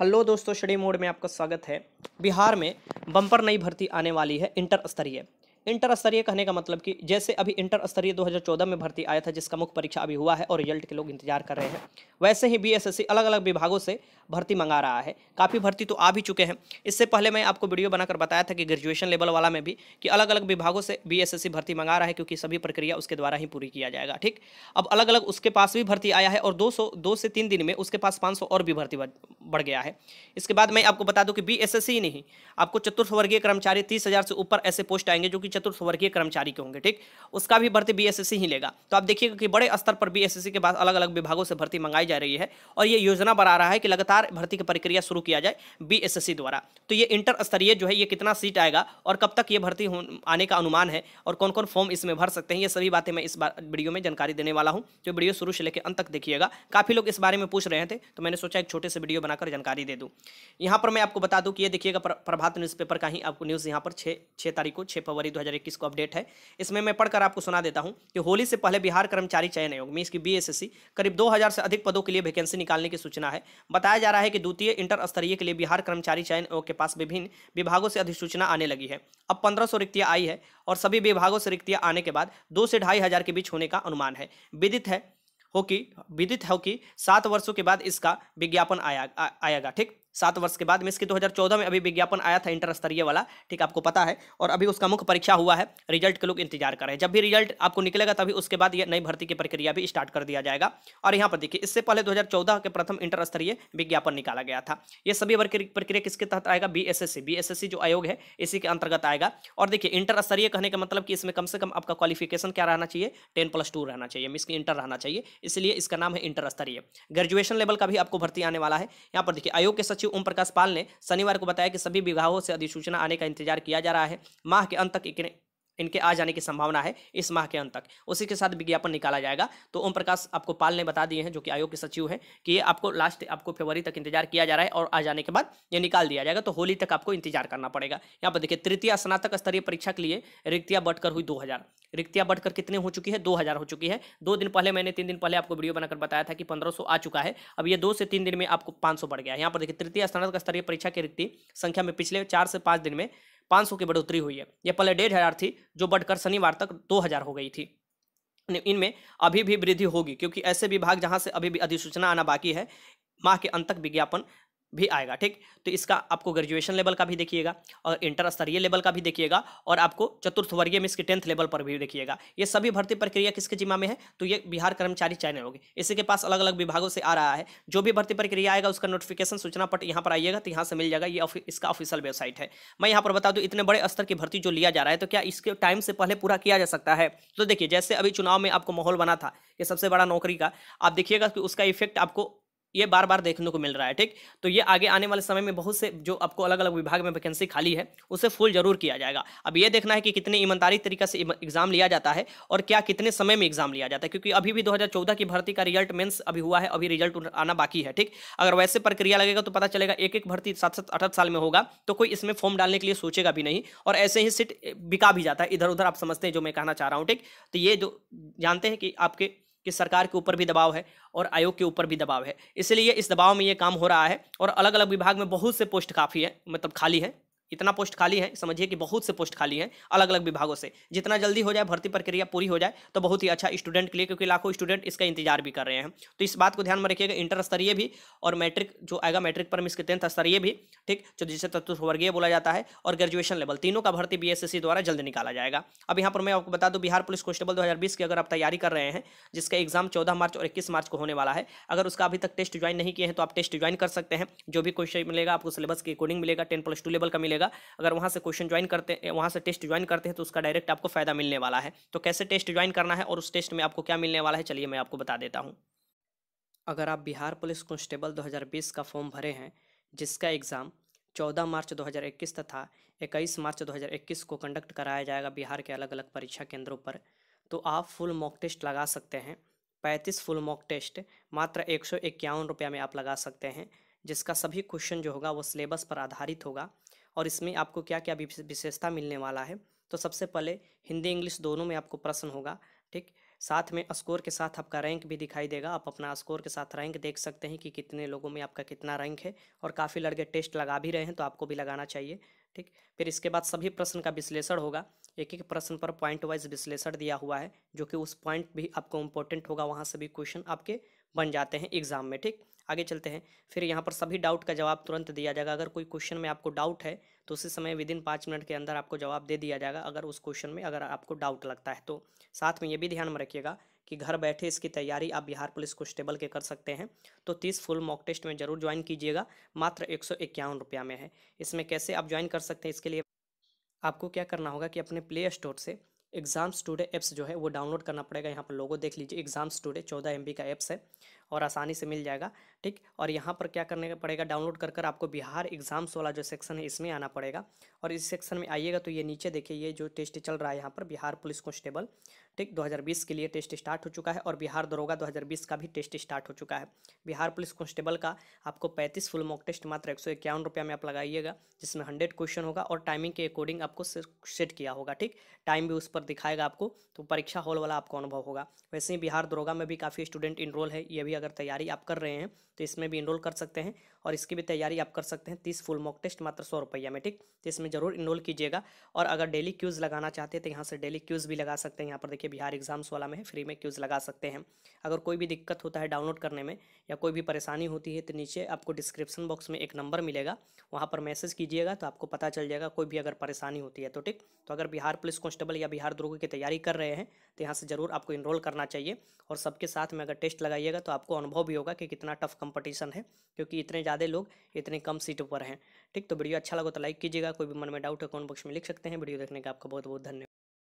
hello दोस्तों शडी mode में आपका स्वागत है बिहार में बम्पर नई भर्ती आने वाली है इंटर स्तरीय इंटर स्तरीय कहने का मतलब कि जैसे अभी इंटर स्तरीय 2014 में भर्ती आया था जिसका मुख्य परीक्षा अभी हुआ है और रिजल्ट के लोग इंतजार कर रहे हैं वैसे ही बीएसएससी अलग अलग विभागों से भर्ती मंगा रहा है काफ़ी भर्ती तो आ भी चुके हैं इससे पहले मैं आपको वीडियो बनाकर बताया था कि ग्रेजुएशन लेवल वाला में भी कि अलग अलग विभागों से बी भर्ती मंगा रहा है क्योंकि सभी प्रक्रिया उसके द्वारा ही पूरी किया जाएगा ठीक अब अलग अलग उसके पास भी भर्ती आया है और दो सौ दो से तीन दिन में उसके पास पाँच सौ और भी भर्ती बढ़ गया है इसके बाद मैं आपको बता दूँ कि बी ही नहीं आपको चतुर्थ वर्गीय कर्मचारी तीस से ऊपर ऐसे पोस्ट आएंगे जो कि चतुर्थवर्गीय कर्मचारी के होंगे ठीक उसका भी भर्ती बीएसएससी ही लेगा तो आप देखिएगा कि बड़े स्तर पर बीएसएससी के बाद अलग अलग विभागों से भर्ती मंगाई जा रही है और ये योजना बना रहा है कि लगातार भर्ती की प्रक्रिया शुरू किया जाए बीएसएससी द्वारा तो ये इंटर स्तरीय जो है ये कितना सीट आएगा और कब तक ये भर्ती आने का अनुमान है और कौन कौन फॉर्म इसमें भर सकते हैं ये सभी बातें मैं इस वीडियो में जानकारी देने वाला हूँ जो वीडियो शुरू से लेकर अंत तक देखिएगा काफ़ी लोग इस बारे में पूछ रहे थे तो मैंने सोचा एक छोटे से वीडियो बनाकर जानकारी दे दूँ यहाँ पर मैं आपको बता दूँ कि ये देखिएगा प्रभात न्यूज़पेपर का ही आपको न्यूज़ यहाँ पर छः छः तारीख को छः फरवरी दो 2021 को अपडेट है इसमें मैं पढ़कर आपको सुना देता हूं कि होली से पहले बिहार कर्मचारी चयन आयोग में की बीएसएससी करीब 2000 से अधिक पदों के लिए वैकेंसी निकालने की सूचना है बताया जा रहा है कि द्वितीय इंटर स्तरीय के लिए बिहार कर्मचारी चयन आयोग के पास विभिन्न विभागों से अधिसूचना आने लगी है अब पंद्रह सौ आई है और सभी विभागों से रिक्तियाँ आने के बाद दो से ढाई हज़ार के बीच होने का अनुमान है विदित है हो कि विदित हो कि सात वर्षों के बाद इसका विज्ञापन आया आएगा ठीक सात वर्ष के बाद मीन्स कि 2014 में अभी विज्ञापन आया था इंटर स्तरीय वाला ठीक आपको पता है और अभी उसका मुख्य परीक्षा हुआ है रिजल्ट के लोग इंतजार कर रहे हैं जब भी रिजल्ट आपको निकलेगा तभी उसके बाद ये नई भर्ती की प्रक्रिया भी स्टार्ट कर दिया जाएगा और यहाँ पर देखिए इससे पहले दो के प्रथम इंटर स्तरीय विज्ञापन निकाला गया था ये सभी प्रक्रिया किसके तहत आएगा बी एस जो आयोग है इसी के अंतर्गत आएगा और देखिए इंटर स्तरीय कहने का मतलब कि इसमें कम से कम आपका क्वालिफिकेशन क्या रहना चाहिए टेन प्लस टू रहना चाहिए मिस की इंटर रहना चाहिए इसलिए इसका नाम है इंटर स्तरीय ग्रेजुएशन लेवल का भी आपको भर्ती आने वाला है यहाँ पर देखिए आयोग के सचिव सचिव ओम प्रकाश पाल ने शनिवार को बताया कि सभी विभागों से अधिसूचना आने का इंतजार किया जा रहा है माह के अंत तक इनके आ जाने की संभावना है इस माह के अंत तक उसी के साथ विज्ञापन निकाला जाएगा तो ओम प्रकाश आपको पाल ने बता दिए हैं जो कि आयोग के सचिव हैं कि ये आपको लास्ट आपको फरवरी तक इंतजार किया जा रहा है और आ जाने के बाद ये निकाल दिया जाएगा तो होली तक आपको इंतजार करना पड़ेगा यहाँ पर देखिए तृतीय स्नातक स्तरीय परीक्षा के लिए रिक्तियाँ बटकर हुई दो रिक्तियाँ बढ़कर कितने हो चुकी है दो हज़ार हो चुकी है दो दिन पहले मैंने तीन दिन पहले आपको वीडियो बनाकर बताया था कि पंद्रह सौ आ चुका है अब ये दो से तीन दिन में आपको पाँच सौ बढ़ गया है यहाँ पर देखिए तृतीय स्नातक स्तरीय परीक्षा की रिक्ति संख्या में पिछले चार से पाँच दिन में पाँच सौ की बढ़ोतरी हुई है यह पहले डेढ़ हज़ार थी जो बढ़कर शनिवार तक दो हज़ार हो गई थी इनमें अभी भी वृद्धि होगी क्योंकि ऐसे विभाग जहां से अभी भी अधिसूचना आना बाकी है माह के अंत तक विज्ञापन भी आएगा ठीक तो इसका आपको ग्रेजुएशन लेवल का भी देखिएगा और इंटर स्तरीय लेवल का भी देखिएगा और आपको चतुर्थ वर्गीय में इसके टेंथ लेवल पर भी देखिएगा ये सभी भर्ती प्रक्रिया किसके जिम्मा में है तो ये बिहार कर्मचारी चयन होगी इसी के पास अलग अलग विभागों से आ रहा है जो भी भर्ती प्रक्रिया आएगा उसका नोटिफिकेशन सूचना पट यहाँ पर आइएगा तो यहाँ से मिल जाएगा ये इसका ऑफिशियल वेबसाइट है मैं यहाँ पर बता दूँ इतने बड़े स्तर की भर्ती जो लिया जा रहा है तो क्या इसके टाइम से पहले पूरा किया जा सकता है तो देखिए जैसे अभी चुनाव में आपको माहौल बना था ये सबसे बड़ा नौकरी का आप देखिएगा कि उसका इफेक्ट आपको ये बार बार देखने को मिल रहा है ठीक तो ये आगे आने वाले समय में बहुत से जो आपको अलग अलग विभाग में वैकेंसी खाली है उसे फुल जरूर किया जाएगा अब ये देखना है कि कितने ईमानदारी तरीका से एग्जाम लिया जाता है और क्या कितने समय में एग्जाम लिया जाता है क्योंकि अभी भी 2014 की भर्ती का रिजल्ट मेन्स अभी हुआ है अभी रिजल्ट आना बाकी है ठीक अगर वैसे प्रक्रिया लगेगा तो पता चलेगा एक एक भर्ती सात सात आठ साल में होगा तो कोई इसमें फॉर्म डालने के लिए सोचेगा भी नहीं और ऐसे ही सीट बिका भी जाता है इधर उधर आप समझते हैं जो मैं कहना चाह रहा हूँ ठीक तो ये जो जानते हैं कि आपके कि सरकार के ऊपर भी दबाव है और आयोग के ऊपर भी दबाव है इसलिए इस दबाव में ये काम हो रहा है और अलग अलग विभाग में बहुत से पोस्ट काफ़ी है मतलब खाली है इतना पोस्ट खाली है समझिए कि बहुत से पोस्ट खाली हैं अलग अलग विभागों से जितना जल्दी हो जाए भर्ती प्रक्रिया पूरी हो जाए तो बहुत ही अच्छा स्टूडेंट के लिए क्योंकि लाखों स्टूडेंट इसका इंतजार भी कर रहे हैं तो इस बात को ध्यान में रखिएगा इंटर स्तरीय भी और मैट्रिक जो आएगा मैट्रिक पर मिस के टेंथ स्तरीय भी ठीक जो जिसे चतुर्थवर्गीय बोला जाता है और ग्रेजुएशन लेवल तीनों का भर्ती बी द्वारा जल्द निकाला जाएगा अब यहाँ पर मैं आपको बता दूँ बिहार पुलिस कॉन्स्टेबल दो की अगर आप तैयारी कर रहे हैं जिसका एग्जाम चौदह मार्च और इक्कीस मार्च को होने वाला है अगर उसका अभी तक टेस्ट ज्वाइन नहीं किए हैं तो आप टेस्ट ज्वाइन कर सकते हैं जो भी क्वेश्चन मिलेगा आपको सिलेबस के अकॉर्डिंग मिलेगा टेन प्लस टू लेवल का मिलेगा मिलेगा अगर वहाँ से क्वेश्चन ज्वाइन करते हैं वहाँ से टेस्ट ज्वाइन करते हैं तो उसका डायरेक्ट आपको फ़ायदा मिलने वाला है तो कैसे टेस्ट ज्वाइन करना है और उस टेस्ट में आपको क्या मिलने वाला है चलिए मैं आपको बता देता हूँ अगर आप बिहार पुलिस कॉन्स्टेबल दो का फॉर्म भरे हैं जिसका एग्ज़ाम 14 मार्च 2021 तथा 21 मार्च 2021 को कंडक्ट कराया जाएगा बिहार के अलग अलग परीक्षा केंद्रों पर तो आप फुल मॉक टेस्ट लगा सकते हैं पैंतीस फुल मॉक टेस्ट मात्र एक सौ इक्यावन रुपया में आप लगा सकते हैं जिसका सभी क्वेश्चन जो होगा वो सिलेबस पर आधारित होगा और इसमें आपको क्या क्या विशेषता मिलने वाला है तो सबसे पहले हिंदी इंग्लिश दोनों में आपको प्रश्न होगा ठीक साथ में स्कोर के साथ आपका रैंक भी दिखाई देगा आप अपना स्कोर के साथ रैंक देख सकते हैं कि कितने लोगों में आपका कितना रैंक है और काफ़ी लड़के टेस्ट लगा भी रहे हैं तो आपको भी लगाना चाहिए ठीक फिर इसके बाद सभी प्रश्न का विश्लेषण होगा एक एक प्रश्न पर पॉइंट वाइज विश्लेषण दिया हुआ है जो कि उस पॉइंट भी आपको इम्पोर्टेंट होगा वहाँ से भी क्वेश्चन आपके बन जाते हैं एग्ज़ाम में ठीक आगे चलते हैं फिर यहाँ पर सभी डाउट का जवाब तुरंत दिया जाएगा अगर कोई क्वेश्चन में आपको डाउट है तो उसी समय विद इन पाँच मिनट के अंदर आपको जवाब दे दिया जाएगा अगर उस क्वेश्चन में अगर आपको डाउट लगता है तो साथ में ये भी ध्यान में रखिएगा कि घर बैठे इसकी तैयारी आप बिहार पुलिस कॉन्स्टेबल के कर सकते हैं तो तीस फुल मॉक टेस्ट में जरूर ज्वाइन कीजिएगा मात्र एक सौ इक्यावन रुपया में है इसमें कैसे आप ज्वाइन कर सकते हैं इसके लिए आपको क्या करना होगा कि अपने प्ले स्टोर से एग्ज़ाम्स टूडे ऐप्स जो है वो डाउनलोड करना पड़ेगा यहाँ पर लोगों देख लीजिए एग्ज़ाम्स टूडे चौदह एम का ऐप्स है और आसानी से मिल जाएगा ठीक और यहाँ पर क्या करने का पड़ेगा डाउनलोड कर कर आपको बिहार एग्जाम्स वाला जो सेक्शन है इसमें आना पड़ेगा और इस सेक्शन में आइएगा तो ये नीचे देखिए ये जो टेस्ट चल रहा है यहाँ पर बिहार पुलिस कांस्टेबल ठीक 2020 के लिए टेस्ट स्टार्ट हो चुका है और बिहार दरोगा 2020 का भी टेस्ट स्टार्ट हो चुका है बिहार पुलिस कांस्टेबल का आपको 35 फुल मॉक टेस्ट मात्र एक सौ में आप लगाइएगा जिसमें 100 क्वेश्चन होगा और टाइमिंग के अकॉर्डिंग आपको सेट किया होगा ठीक टाइम भी उस पर दिखाएगा आपको तो परीक्षा हॉल वाला आपको अनुभव होगा वैसे ही बिहार दरोगा में भी काफ़ी स्टूडेंट इनरोल है ये भी अगर तैयारी आप कर रहे हैं तो इसमें भी इनरोल कर सकते हैं और इसकी भी तैयारी आप कर सकते हैं तीस फुल मॉक टेस्ट मात्र सौ रुपया में ठीक तो इसमें ज़रूर इनरोल कीजिएगा और अगर डेली क्यूज़ लगाना चाहते हैं तो यहाँ से डेली क्यूज़ भी लगा सकते हैं यहाँ पर देखिए बिहार एग्जाम्स वाला में फ्री में क्यूज़ लगा सकते हैं अगर कोई भी दिक्कत होता है डाउनलोड करने में या कोई भी परेशानी होती है तो नीचे आपको डिस्क्रिप्शन बॉक्स में एक नंबर मिलेगा वहाँ पर मैसेज कीजिएगा तो आपको पता चल जाएगा कोई भी अगर परेशानी होती है तो ठीक तो अगर बिहार पुलिस कॉन्स्टेबल या बिहार दुर्ग की तैयारी कर रहे हैं तो यहाँ से ज़रूर आपको इनरोल करना चाहिए और सबके साथ में अगर टेस्ट लगाइएगा तो आप आपको अनुभव भी होगा कि कितना टफ कंपटीशन है क्योंकि इतने ज़्यादा लोग इतने कम सीट पर हैं ठीक तो वीडियो अच्छा लगा तो लाइक कीजिएगा कोई भी मन में डाउट है कमेंट बॉक्स में लिख सकते हैं वीडियो देखने का आपका बहुत बहुत धन्यवाद